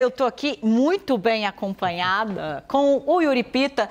Eu estou aqui muito bem acompanhada com o Yuri Pita.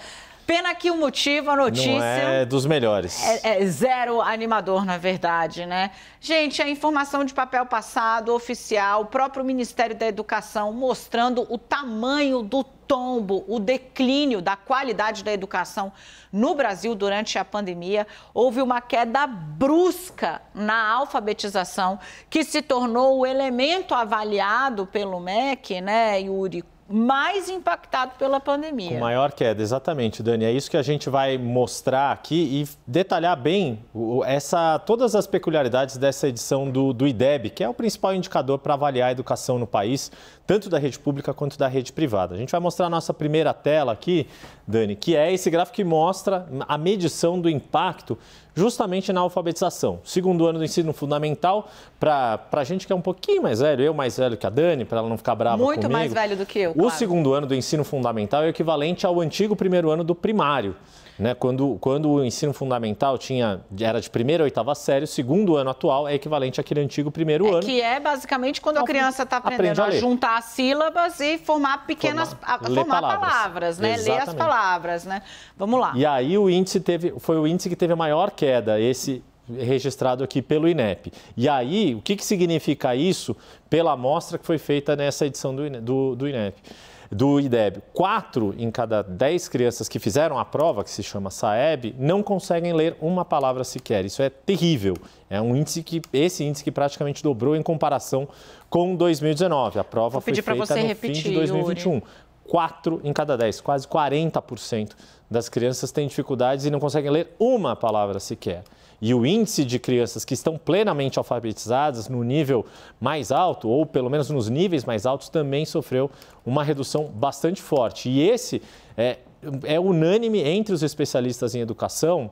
Pena que o motivo, a notícia. Não é dos melhores. É, é zero animador, na verdade, né? Gente, a informação de papel passado oficial, o próprio Ministério da Educação mostrando o tamanho do tombo, o declínio da qualidade da educação no Brasil durante a pandemia. Houve uma queda brusca na alfabetização, que se tornou o elemento avaliado pelo MEC, né, Yuri? mais impactado pela pandemia. Com maior queda, exatamente, Dani. É isso que a gente vai mostrar aqui e detalhar bem essa, todas as peculiaridades dessa edição do, do IDEB, que é o principal indicador para avaliar a educação no país, tanto da rede pública quanto da rede privada. A gente vai mostrar a nossa primeira tela aqui, Dani, que é esse gráfico que mostra a medição do impacto justamente na alfabetização. Segundo ano do ensino fundamental, para a gente que é um pouquinho mais velho, eu mais velho que a Dani, para ela não ficar brava Muito comigo. Muito mais velho do que eu. O claro. segundo ano do ensino fundamental é equivalente ao antigo primeiro ano do primário. Né? Quando, quando o ensino fundamental tinha era de primeira a oitava série, o segundo ano atual é equivalente àquele antigo primeiro é, ano. Que é basicamente quando a criança está aprendendo a, a, juntar sílabas e formar pequenas formar, a, formar palavras, palavras né? ler as palavras. Né? Vamos lá. E aí o índice teve, foi o índice que teve a maior queda, esse registrado aqui pelo INEP. E aí, o que, que significa isso pela amostra que foi feita nessa edição do, do, do INEP? do IDEB. Quatro em cada dez crianças que fizeram a prova, que se chama SAEB, não conseguem ler uma palavra sequer. Isso é terrível. É um índice que, esse índice que praticamente dobrou em comparação com 2019. A prova foi feita no repetir, fim de 2021. Yuri. 4 em cada 10, quase 40% das crianças têm dificuldades e não conseguem ler uma palavra sequer. E o índice de crianças que estão plenamente alfabetizadas no nível mais alto, ou pelo menos nos níveis mais altos, também sofreu uma redução bastante forte. E esse é, é unânime entre os especialistas em educação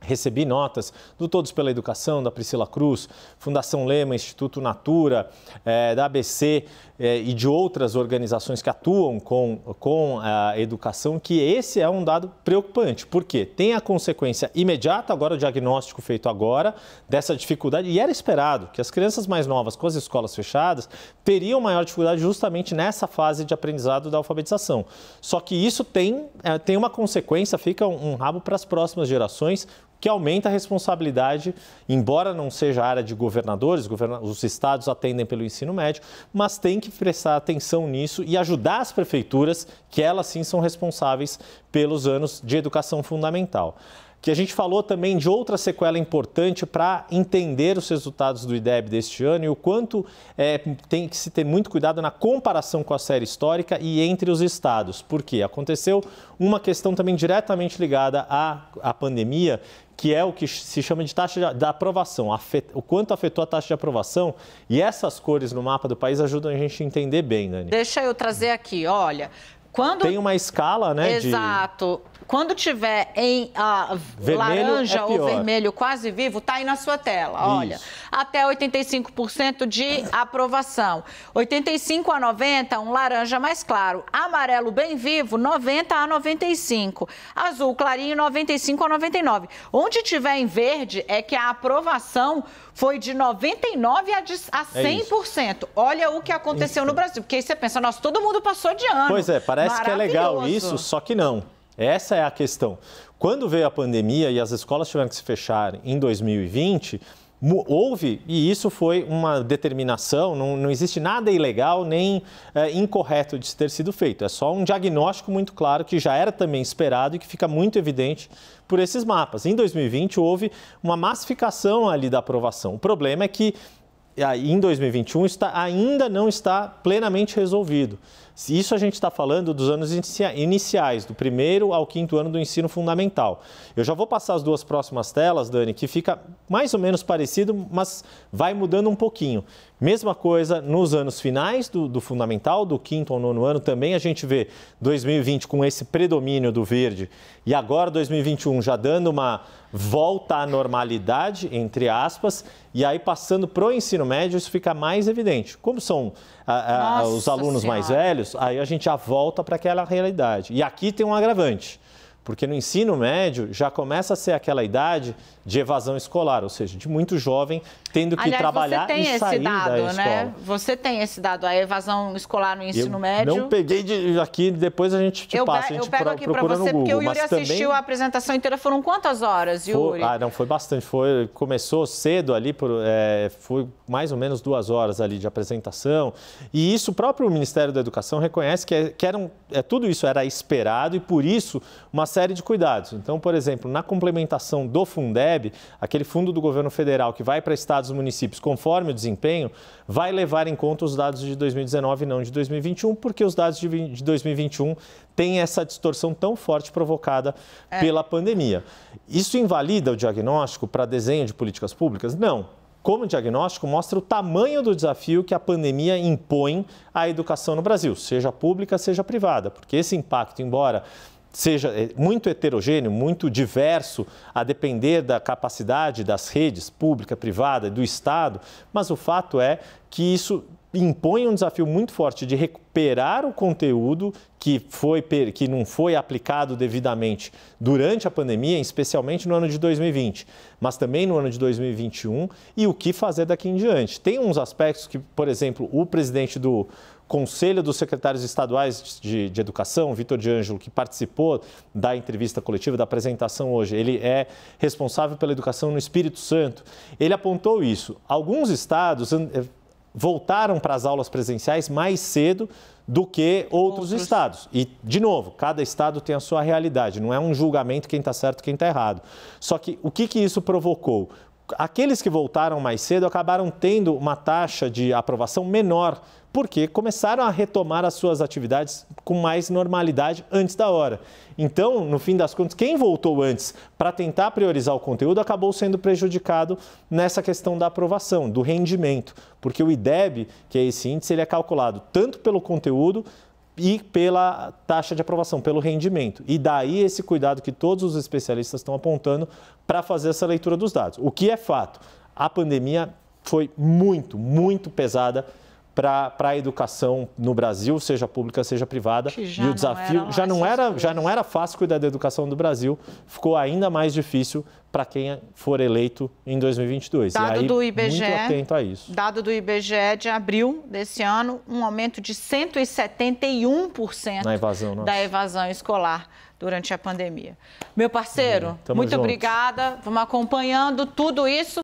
Recebi notas do Todos pela Educação, da Priscila Cruz, Fundação Lema, Instituto Natura, eh, da ABC eh, e de outras organizações que atuam com, com a educação, que esse é um dado preocupante, porque tem a consequência imediata, agora o diagnóstico feito agora, dessa dificuldade, e era esperado que as crianças mais novas com as escolas fechadas teriam maior dificuldade justamente nessa fase de aprendizado da alfabetização. Só que isso tem, eh, tem uma consequência, fica um, um rabo para as próximas gerações que aumenta a responsabilidade, embora não seja área de governadores, os estados atendem pelo ensino médio, mas tem que prestar atenção nisso e ajudar as prefeituras, que elas sim são responsáveis pelos anos de educação fundamental que a gente falou também de outra sequela importante para entender os resultados do IDEB deste ano e o quanto é, tem que se ter muito cuidado na comparação com a série histórica e entre os estados, porque aconteceu uma questão também diretamente ligada à, à pandemia, que é o que se chama de taxa de, da aprovação, afet, o quanto afetou a taxa de aprovação. E essas cores no mapa do país ajudam a gente a entender bem, Dani. Deixa eu trazer aqui, olha, quando... Tem uma escala, né? Exato. De... Quando tiver em ah, é laranja é ou vermelho quase vivo, tá aí na sua tela. Isso. Olha, até 85% de aprovação. 85 a 90, um laranja mais claro. Amarelo bem vivo, 90 a 95. Azul clarinho, 95 a 99. Onde tiver em verde é que a aprovação foi de 99 a 100%. É Olha o que aconteceu isso. no Brasil, porque aí você pensa, nossa, todo mundo passou de ano. Pois é, parece Parece que é legal isso, só que não. Essa é a questão. Quando veio a pandemia e as escolas tiveram que se fechar em 2020, houve, e isso foi uma determinação, não, não existe nada ilegal nem é, incorreto de ter sido feito. É só um diagnóstico muito claro que já era também esperado e que fica muito evidente por esses mapas. Em 2020 houve uma massificação ali da aprovação. O problema é que em 2021 está, ainda não está plenamente resolvido. Se isso a gente está falando dos anos iniciais, do primeiro ao quinto ano do ensino fundamental. Eu já vou passar as duas próximas telas, Dani, que fica mais ou menos parecido, mas vai mudando um pouquinho. Mesma coisa nos anos finais do, do fundamental, do quinto ao nono ano, também a gente vê 2020 com esse predomínio do verde e agora 2021 já dando uma volta à normalidade, entre aspas, e aí passando para o ensino médio isso fica mais evidente. Como são a, a, os alunos senhora. mais velhos, aí a gente já volta para aquela realidade. E aqui tem um agravante, porque no ensino médio já começa a ser aquela idade de evasão escolar, ou seja, de muito jovem tendo que Aliás, trabalhar e sair dado, da né? escola. Né? Você tem esse dado, a evasão escolar no ensino eu médio? Não peguei de, aqui, depois a gente te eu passa, a gente Eu pego aqui para você, Google, porque o Yuri assistiu também... a apresentação inteira, foram quantas horas, Yuri? Foi, ah, não, foi bastante, foi, começou cedo ali, por, é, foi mais ou menos duas horas ali de apresentação. E isso o próprio Ministério da Educação reconhece que, é, que eram, é, tudo isso era esperado e, por isso, uma série de cuidados. Então, por exemplo, na complementação do Fundeb, aquele fundo do governo federal que vai para estados e municípios conforme o desempenho, vai levar em conta os dados de 2019 e não de 2021, porque os dados de, de 2021 têm essa distorção tão forte provocada é. pela pandemia. Isso invalida o diagnóstico para desenho de políticas públicas? Não como diagnóstico mostra o tamanho do desafio que a pandemia impõe à educação no Brasil, seja pública, seja privada, porque esse impacto, embora seja eh, muito heterogêneo, muito diverso, a depender da capacidade das redes pública, privada, e do Estado, mas o fato é que isso impõe um desafio muito forte de recuperar o conteúdo que, foi, que não foi aplicado devidamente durante a pandemia, especialmente no ano de 2020, mas também no ano de 2021, e o que fazer daqui em diante. Tem uns aspectos que, por exemplo, o presidente do Conselho dos Secretários Estaduais de, de Educação, Vitor D'Angelo, que participou da entrevista coletiva, da apresentação hoje, ele é responsável pela educação no Espírito Santo. Ele apontou isso. Alguns estados eh, voltaram para as aulas presenciais mais cedo do que outros, outros, estados. E, de novo, cada estado tem a sua realidade, não é um julgamento quem está certo quem está errado. Só que o que, que isso provocou? aqueles que voltaram mais cedo acabaram tendo uma taxa de aprovação menor, porque começaram a retomar as suas atividades com mais normalidade antes da hora. Então, no fim das contas, quem voltou antes para tentar priorizar o conteúdo acabou sendo prejudicado nessa questão da aprovação, do rendimento, porque o IDEB, que é esse índice, ele é calculado tanto pelo conteúdo e pela taxa de aprovação, pelo rendimento. E daí esse cuidado que todos os especialistas estão apontando para fazer essa leitura dos dados. O que é fato? A pandemia foi muito, muito pesada para a educação no Brasil, seja pública, seja privada. E o desafio já não, era, já não era fácil cuidar da educação do Brasil, ficou ainda mais difícil para quem for eleito em 2022. Dado aí, do IBGE, muito atento a isso. Dado do IBGE de abril desse ano, um aumento de 171% Na evasão, da evasão escolar durante a pandemia. Meu parceiro, Sim, muito juntos. obrigada. Vamos acompanhando tudo isso.